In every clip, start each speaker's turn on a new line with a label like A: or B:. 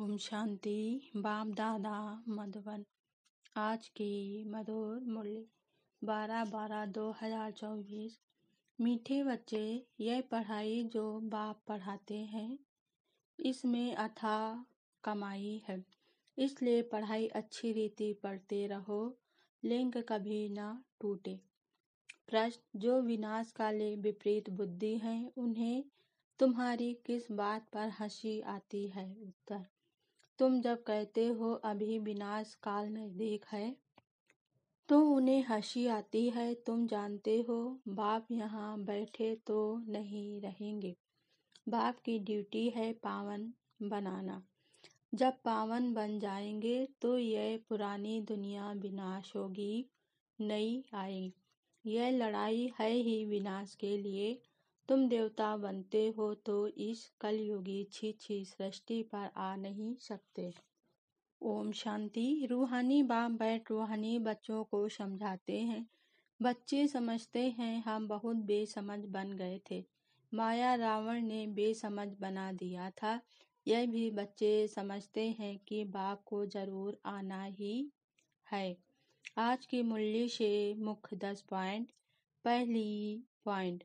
A: ओम शांति बाप दादा मधुबन आज की मधुर मूल्य बारह बारह दो हजार चौबीस मीठे बच्चे यह पढ़ाई जो बाप पढ़ाते हैं इसमें अथा कमाई है इसलिए पढ़ाई अच्छी रीति पढ़ते रहो लिंग कभी ना टूटे प्रश्न जो विनाश काले विपरीत बुद्धि हैं उन्हें तुम्हारी किस बात पर हंसी आती है उत्तर तुम जब कहते हो अभी विनाश काल नज़दीक है तो उन्हें हंसी आती है तुम जानते हो बाप यहाँ बैठे तो नहीं रहेंगे बाप की ड्यूटी है पावन बनाना जब पावन बन जाएंगे तो यह पुरानी दुनिया विनाश होगी नई आएगी यह लड़ाई है ही विनाश के लिए तुम देवता बनते हो तो इस कलयुगी छी छी सृष्टि पर आ नहीं सकते ओम शांति रूहानी बाप बैठ रूहानी बच्चों को समझाते हैं बच्चे समझते हैं हम बहुत बेसमझ बन गए थे माया रावण ने बेसमझ बना दिया था यह भी बच्चे समझते हैं कि बाप को जरूर आना ही है आज की मूल्य से मुख्य दस पॉइंट पहली पॉइंट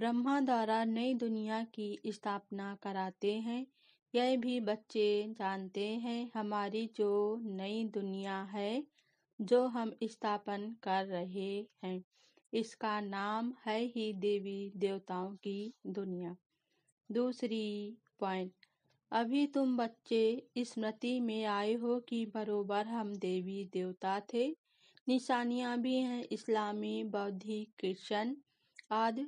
A: ब्रह्मा द्वारा नई दुनिया की स्थापना कराते हैं यह भी बच्चे जानते हैं हमारी जो नई दुनिया है जो हम स्थापन कर रहे हैं इसका नाम है ही देवी देवताओं की दुनिया दूसरी पॉइंट अभी तुम बच्चे स्मृति में आए हो कि बरोबर हम देवी देवता थे निशानियां भी हैं इस्लामी बौद्धिक क्रिश्चन आदि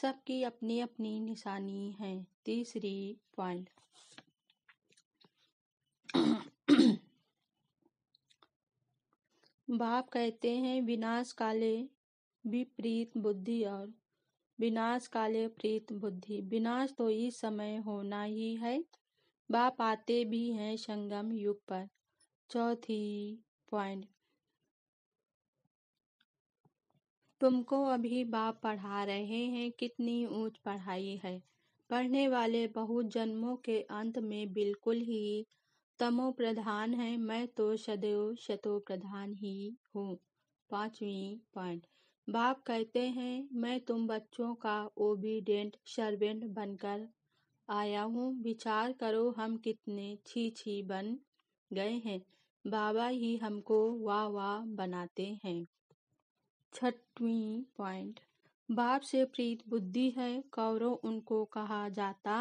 A: सबकी अपनी अपनी निशानी है तीसरी पॉइंट बाप कहते हैं विनाश काले विपरीत बुद्धि और विनाश काले प्रीत बुद्धि विनाश तो इस समय होना ही है बाप आते भी हैं संगम युग पर चौथी पॉइंट तुमको अभी बाप पढ़ा रहे हैं कितनी ऊंच पढ़ाई है पढ़ने वाले बहुत जन्मों के अंत में बिल्कुल ही तमो प्रधान है मैं तो सदैव शतो प्रधान ही हूँ पांचवी पॉइंट बाप कहते हैं मैं तुम बच्चों का ओबीडेंट सर्वेंट बनकर आया हूँ विचार करो हम कितने छी छी बन गए हैं बाबा ही हमको वाह वाह बनाते हैं छठवी पॉइंट बाप से प्रीत बुद्धि है कौरव उनको कहा जाता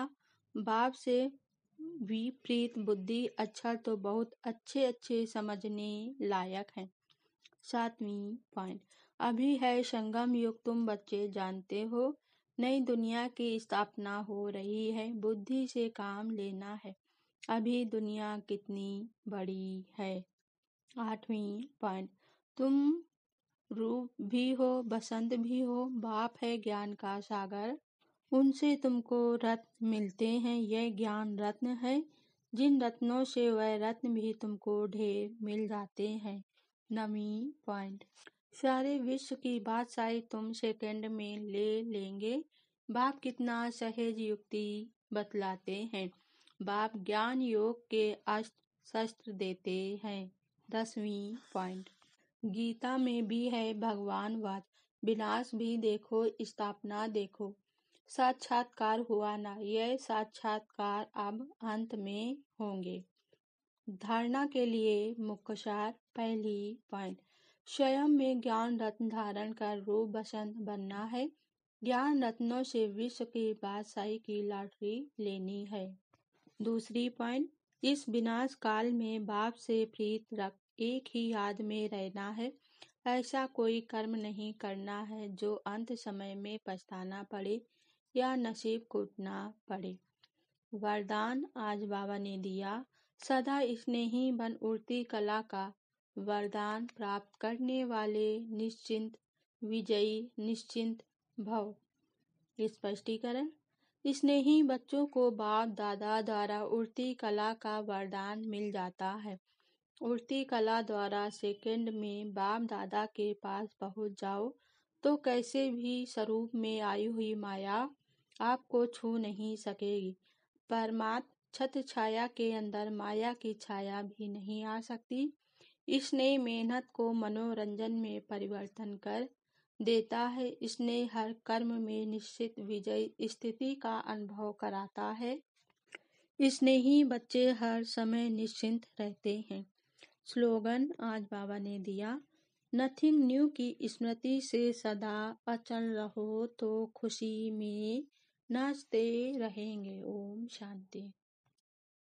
A: बाप से भी प्रीत बुद्धि अच्छा तो बहुत अच्छे अच्छे समझने लायक है सातवीं पॉइंट अभी है संगम युग तुम बच्चे जानते हो नई दुनिया की स्थापना हो रही है बुद्धि से काम लेना है अभी दुनिया कितनी बड़ी है आठवीं पॉइंट तुम रूप भी हो बसंत भी हो बाप है ज्ञान का सागर उनसे तुमको रत्न मिलते हैं यह ज्ञान रत्न है जिन रत्नों से वह रत्न भी तुमको ढेर मिल जाते हैं नमी पॉइंट सारे विश्व की बादशाही तुम सेकंड में ले लेंगे बाप कितना सहज युक्ति बतलाते हैं बाप ज्ञान योग के अस्त्र शस्त्र देते हैं दसवीं पॉइंट गीता में भी है भगवान वाच विनाश भी देखो स्थापना देखो साक्षात्कार हुआ ना यह साक्षात्कार अब अंत में होंगे धारणा के लिए मुख्यसार पहली पॉइंट स्वयं में ज्ञान रत्न धारण कर रूप बसंत बनना है ज्ञान रत्नों से विश्व की बादशाही की लॉटरी लेनी है दूसरी पॉइंट इस विनाश काल में बाप से प्रीत रख एक ही याद में रहना है ऐसा कोई कर्म नहीं करना है जो अंत समय में पछताना पड़े या नसीब कूटना पड़े वरदान आज बाबा ने दिया सदा स्नेही बन उड़ती कला का वरदान प्राप्त करने वाले निश्चिंत विजयी निश्चिंत भव स्पष्टीकरण इसने ही बच्चों को बाप दादा द्वारा उड़ती कला का वरदान मिल जाता है उड़ती कला द्वारा सेकंड में बाप दादा के पास पहुंच जाओ तो कैसे भी स्वरूप में आई हुई माया आपको छू नहीं सकेगी परमात छत छाया के अंदर माया की छाया भी नहीं आ सकती इसने मेहनत को मनोरंजन में परिवर्तन कर देता है इसने हर कर्म में निश्चित विजय स्थिति का अनुभव कराता है इसने ही बच्चे हर समय निश्चिंत रहते हैं स्लोगन आज बाबा ने दिया नथिंग न्यू की स्मृति से सदा अचल रहो तो खुशी में नाचते रहेंगे ओम शांति